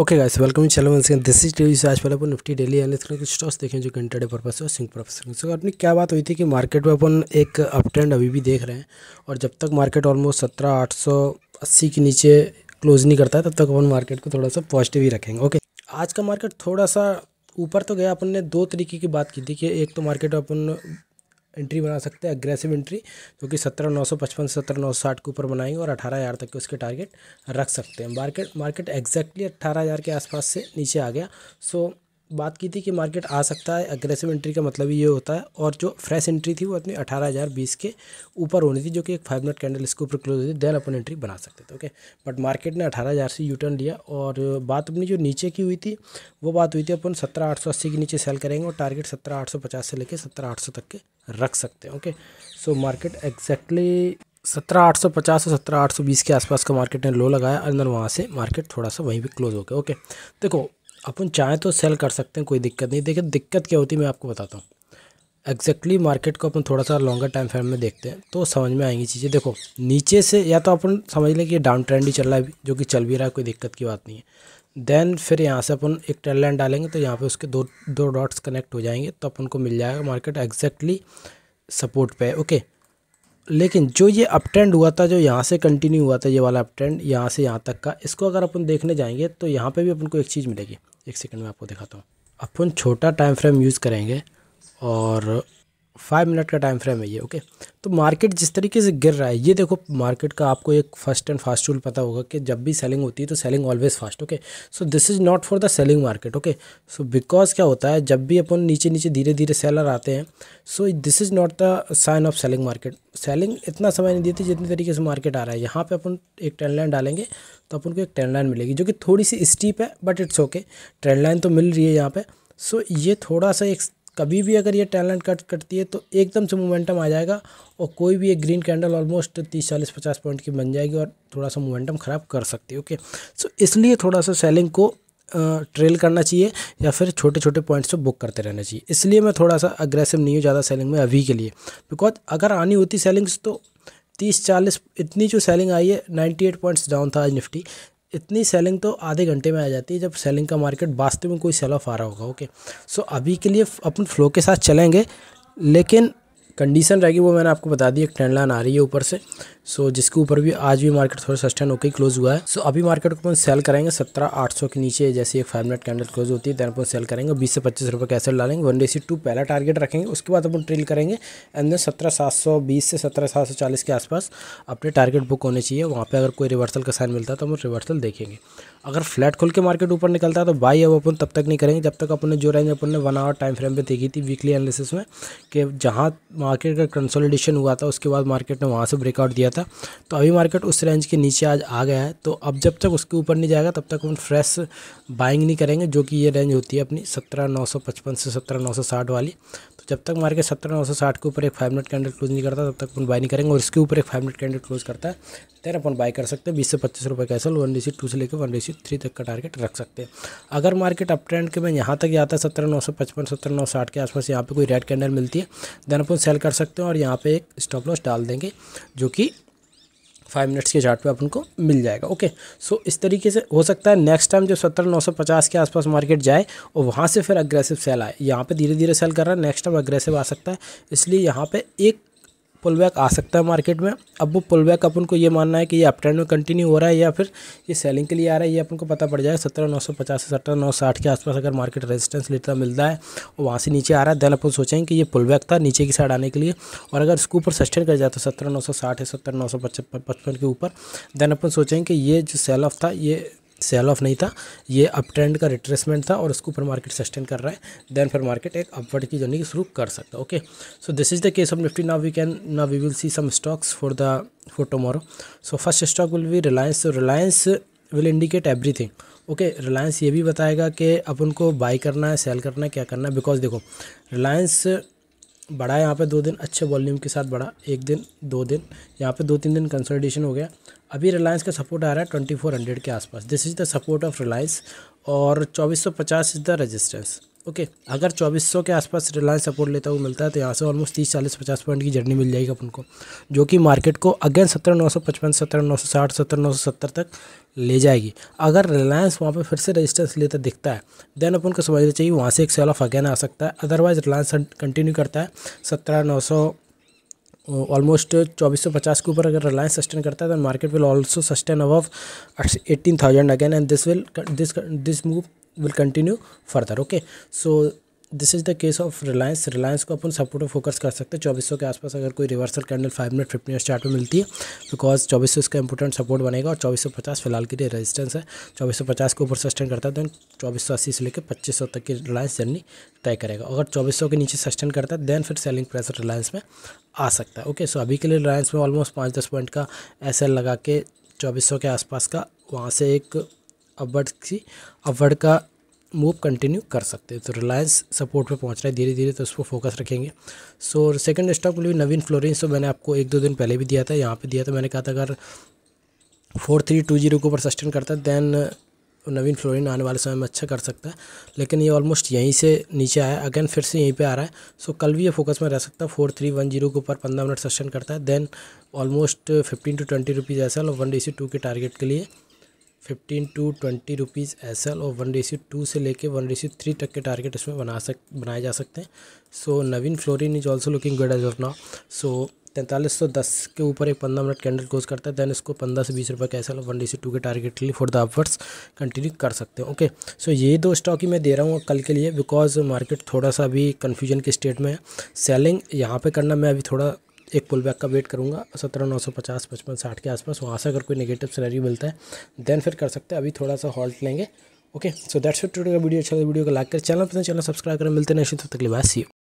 okay guys welcome चलो one second this is daily आज पहले अपन निफ्टी डेली एनालिसिस के कुछ स्टॉक्स देखें जो घंटा डे पर्पस और सिंह पर्पस सो अपनी क्या बात हुई थी कि मार्केट में अपन एक अप ट्रेंड अभी भी देख रहे हैं और जब तक मार्केट ऑलमोस्ट सत्रह आठ सौ अस्सी के नीचे क्लोज नहीं करता है तब तक अपन मार्केट को थोड़ा सा पॉजिटिव ही रखेंगे ओके आज का मार्केट थोड़ा सा ऊपर तो गया अपन ने दो तरीके की बात की थी कि एक तो मार्केट अपन एंट्री बना सकते हैं अग्रेसिव एंट्री जो कि सत्रह नौ सौ पचपन से सत्रह नौ सौ साठ के ऊपर बनाएंगे और अठारह हज़ार तक के उसके टारगेट रख सकते हैं मार्केट मार्केट एग्जैक्टली अट्ठारह हज़ार के आसपास से नीचे आ गया सो बात की थी कि मार्केट आ सकता है अग्रेसिव एंट्री का मतलब ये होता है और जो फ्रेश एंट्री थी वो अपनी अठारह हज़ार बीस के ऊपर होनी थी जो कि एक फाइव मिनट कैंडल इसके ऊपर क्लोज होती देन अपन एंट्री बना सकते थे ओके बट मार्केट ने अठारह हज़ार से यूटर्न लिया और बात अपनी जो नीचे की हुई थी वो बात हुई थी अपन सत्रह आठ सौ अस्सी के नीचे सेल करेंगे और टारगेट सत्रह आठ सौ पचास से लेकर सत्रह आठ सौ तक के रख सकते हैं ओके सो मार्केट एक्जैक्टली सत्रह आठ सौ पचास और सत्रह आठ सौ बीस के आसपास का मार्केट ने लो लगाया अंदर वहाँ से मार्केट थोड़ा सा वहीं भी क्लोज हो गया ओके देखो अपन चाहें तो सेल कर सकते हैं कोई दिक्कत नहीं देखिए दिक्कत क्या होती है मैं आपको बताता हूँ एग्जैक्टली मार्केट को अपन थोड़ा सा लॉन्गर टाइम फ्रेम में देखते हैं तो समझ में आएंगी चीज़ें देखो नीचे से या तो अपन समझ लें कि डाउन ट्रेंड ही चल रहा है जो कि चल भी रहा है कोई दिक्कत की बात नहीं है देन फिर यहाँ से अपन एक ट्रेंड लाइन डालेंगे तो यहाँ पे उसके दो दो डॉट्स कनेक्ट हो जाएंगे तो अपन को मिल जाएगा मार्केट एग्जैक्टली सपोर्ट पे ओके लेकिन जो ये अप ट्रेंड हुआ था जो यहाँ से कंटिन्यू हुआ था ये वाला अप ट्रेंड यहाँ से यहाँ तक का इसको अगर अपन देखने जाएंगे तो यहाँ पे भी अपन को एक चीज़ मिलेगी एक सेकंड में आपको दिखाता हूँ अपन छोटा टाइम फ्रेम यूज़ करेंगे और फाइव मिनट का टाइम फ्रेम है ये ओके तो मार्केट जिस तरीके से गिर रहा है ये देखो मार्केट का आपको एक फर्स्ट एंड फास्ट रूल पता होगा कि जब भी सेलिंग होती है तो selling always fast okay so this is not for the selling market okay so because क्या होता है जब भी अपन नीचे नीचे धीरे धीरे सेलर आते हैं so this is not the sign of selling market selling इतना समय नहीं देती जितने तरीके से मार्केट आ रहा है यहाँ पर अपन एक ट्रेंड लाइन डालेंगे तो अपन को एक ट्रेंड लाइन मिलेगी जो कि थोड़ी सी स्टीप है but it's okay trend line तो मिल रही है यहाँ पर सो ये थोड़ा सा एक कभी भी अगर ये टैलेंट कट करती है तो एकदम से मोमेंटम आ जाएगा और कोई भी एक ग्रीन कैंडल ऑलमोस्ट तीस चालीस पचास पॉइंट की बन जाएगी और थोड़ा सा मोमेंटम ख़राब कर सकती है ओके सो इसलिए थोड़ा सा सेलिंग को ट्रेल करना चाहिए या फिर छोटे छोटे पॉइंट्स को बुक करते रहना चाहिए इसलिए मैं थोड़ा सा अग्रेसिव नहीं हूँ ज़्यादा सेलिंग में अभी के लिए बिकॉज अगर आनी होती सेलिंग्स तो तीस चालीस इतनी जो सेलिंग आई है नाइन्टी एट पॉइंट्स डाउन था आज निफ्टी इतनी सेलिंग तो आधे घंटे में आ जाती है जब सेलिंग का मार्केट वास्तव में कोई सेल ऑफ आ रहा होगा ओके सो अभी के लिए अपन फ्लो के साथ चलेंगे लेकिन कंडीशन रहेगी वो मैंने आपको बता दी एक ट्रेंड लाइन आ रही है ऊपर से सो जिसके ऊपर भी आज भी मार्केट थोड़ा सस्टेन होकर ही क्लोज हुआ है सो अभी मार्केट को अपन सेल करेंगे सत्रह आठ सौ के नीचे जैसे एक फाइव मिनट कैंडल क्लोज होती है देन अपन सेल करेंगे बीस से पच्चीस रुपये कैसे डालेंगे वन डे सी टू पहला टारगेट रखेंगे उसके बाद अपन ट्रेल करेंगे एंड देन सत्रह सात सौ बीस से सत्रह सात सौ चालीस के आसपास अपने टारगेट बुक होने चाहिए वहाँ पर अगर कोई रिवर्सल का साइन मिलता है तो हम रिवर्सल देखेंगे अगर फ्लैट खुल के मार्केट ऊपर निकलता है तो बाई अब अपन तब तक नहीं करेंगे जब तक अपने जो रेंज अपन ने वन आवर टाइम फ्रेम पर देखी थी वीकली एनालिसिस में कि जहाँ मार्केट का कंसोलिडेशन हुआ था उसके बाद मार्केट ने वहाँ से ब्रेकआउट दिया था तो अभी मार्केट उस रेंज के नीचे आज आ गया है तो अब जब तक उसके ऊपर नहीं जाएगा तब तक हम फ्रेश बाइंग नहीं करेंगे जो कि ये रेंज होती है अपनी सत्रह नौ सौ पचपन से सत्रह नौ सौ साठ वाली तो जब तक मार्केट सत्रह नौ सौ साठ के ऊपर एक फाइव मिनट कैंडल क्लोज नहीं करता तब तक अपन बाय नहीं करेंगे और इसके ऊपर एक फाइव मिनट कैंडल क्लोज करता है तेरह अपन बाय कर सकते हैं बीस से पच्चीस रुपये कैसल वन सी टू से लेकर वन डी सी थ्री तक का टारगेट रख सकते हैं अगर मार्केट अप ट्रेंड के में यहाँ तक जाता है सत्रह नौ सौ पचपन सत्रह नौ साठ के आसपास यहाँ पर कोई रेड कैंडल मिलती है देन अपन सेल कर सकते हैं और यहाँ पर एक स्टॉप लॉस डाल देंगे जो कि फाइव मिनट्स के चार्ट पे आप उनको मिल जाएगा ओके सो इस तरीके से हो सकता है नेक्स्ट टाइम जो सत्रह नौ सौ पचास के आसपास मार्केट जाए और वहाँ से फिर अग्रेसिव सेल आए यहाँ पे धीरे धीरे सेल कर रहा है नेक्स्ट टाइम अग्रेसिव आ सकता है इसलिए यहाँ पे एक पुल बैक आ सकता है मार्केट में अब वो पुल बैक अपन को ये मानना है कि ये अपट्रेंड में कंटिन्यू हो रहा है या फिर ये सेलिंग के लिए आ रहा है ये अपन को पता पड़ जाए सत्रह नौ सौ पचास से सत्रह नौ साठ के आसपास अगर मार्केट रेजिस्टेंस लेता मिलता है और वहाँ से नीचे आ रहा है देन अपन सोचेंगे कि ये पुल बैक था नीचे की साइड आने के लिए और अगर इसके ऊपर सस्टेन कर जाता सत्रह नौ सौ साठ या सत्रह नौ सौ पचपन के ऊपर देन अपन सोचेंगे कि ये जो सेल ऑफ था ये सेल ऑफ नहीं था ये अप ट्रेंड का रिट्रेसमेंट था और उसके ऊपर मार्केट सस्टेन कर रहा है देन फिर मार्केट एक अपवर्ड की जर्नी शुरू कर सकता है okay so this is the case of Nifty now we can now we will see some stocks for the for tomorrow so first stock will be Reliance so Reliance will indicate everything okay Reliance ये भी बताएगा कि अब उनको बाई करना है cell करना है क्या करना है बिकॉज देखो रिलायंस बढ़ा यहाँ पे दो दिन अच्छे वॉल्यूम के साथ बढ़ा एक दिन दो दिन यहाँ पे दो तीन दिन कंसल्टेशन हो गया अभी रिलायंस का सपोर्ट आ रहा है ट्वेंटी फोर हंड्रेड के आसपास this is the support of Reliance और चौबीस सौ पचास इज़ द रेजिस्टेंस ओके अगर चौबीस सौ के आसपास रिलायंस सपोर्ट लेता हुआ मिलता है तो यहाँ से ऑलमोस्ट तीस चालीस पचास पॉइंट की जर्नी मिल जाएगी अपन को जो कि मार्केट को अगेन सत्रह नौ सौ पचपन सत्रह नौ सौ साठ नौ सौ सत्तर तक ले जाएगी अगर रिलायंस वहाँ पे फिर से रजिस्टेंस लेता दिखता है देन अपन को समझना चाहिए वहाँ से एक सेल ऑफ अगेन आ सकता है अदरवाइज रिलायंस कंटिन्यू करता है सत्रह नौ सौ ऑलमोस्ट चौबीस सौ पचास के ऊपर अगर रिलायंस सस्टेन करता है तो market will also sustain above eighteen thousand again and this will this this move will continue further okay so this is the case of Reliance Reliance को अपन सपोर्ट में फोकस कर सकते हैं चौबीस के आसपास अगर कोई reversal candle five minute fifty chart में मिलती है बिकॉज चौबीस इसका इंपॉर्टेंट सपोर्ट बनेगा और चौबीस फिलहाल के लिए रेजिस्टेंस है चौबीस के ऊपर सस्टेन करता है देन चौबीस से लेकर पच्चीस तक की रिलायंस जर्नी तय करेगा अगर चौबीस के नीचे सस्टेन करता है देन फिर सेलिंग प्रेशर रिलायंस में आ सकता है ओके सो अभी के लिए रिलायंस में ऑलमोस्ट पाँच दस पॉइंट का एस लगा के चौबीस के आसपास का वहाँ से एक अपवर्ड की अपवर्ड का मूव कंटिन्यू कर सकते हैं तो रिलायंस सपोर्ट पे पहुंच रहा है धीरे धीरे तो उस पर फोकस रखेंगे सो सेकंड स्टॉक में भी नवीन फ्लोरेंस तो मैंने आपको एक दो दिन पहले भी दिया था यहाँ पे दिया था मैंने कहा था अगर फोर थ्री टू जीरो के ऊपर सस्टेन करता है देन नवीन फ्लोरिन आने वाले समय में अच्छा कर सकता है लेकिन ये ऑलमोस्ट यहीं से नीचे आया अगेन फिर से यहीं पे आ रहा है सो कल भी ये फोकस में रह सकता है फोर थ्री वन जीरो के ऊपर पंद्रह मिनट सेशन करता है then almost fifteen to twenty rupees ऐसा वन डी सी टू के टारगेट के लिए fifteen to twenty rupees S L और वन रेसी टू से लेके वन रेसी थ्री तक के टारगेट इसमें बना सक बनाए जा सकते हैं so Navin Fluorine is also looking good as of now so तैंतालीस सौ दस के ऊपर एक पंद्रह मिनट कैंडल क्लोज करता है देन इसको पंद्रह से बीस रुपये कैसा वन डी सी टू के टारगेट के लिए फॉर द अपवर्ड्स कंटिन्यू कर सकते हैं ओके सो ये दो स्टॉक ही मैं दे रहा हूँ कल के लिए बिकॉज मार्केट थोड़ा सा अभी कन्फ्यूजन के स्टेट में है सेलिंग यहाँ पे करना मैं अभी थोड़ा एक पुल बैक का वेट करूँगा सत्रह नौ सौ पचास पचपन साठ के आसपास वहाँ से अगर कोई नेगेटिव सैलरी मिलता है देन फिर कर सकते हैं अभी थोड़ा सा हॉल्ट लेंगे okay so that's it today का वीडियो अच्छा वीडियो को लाइक कर चैनल पर चैनल सब्सक्राइब करें मिलते हैं तो तक सी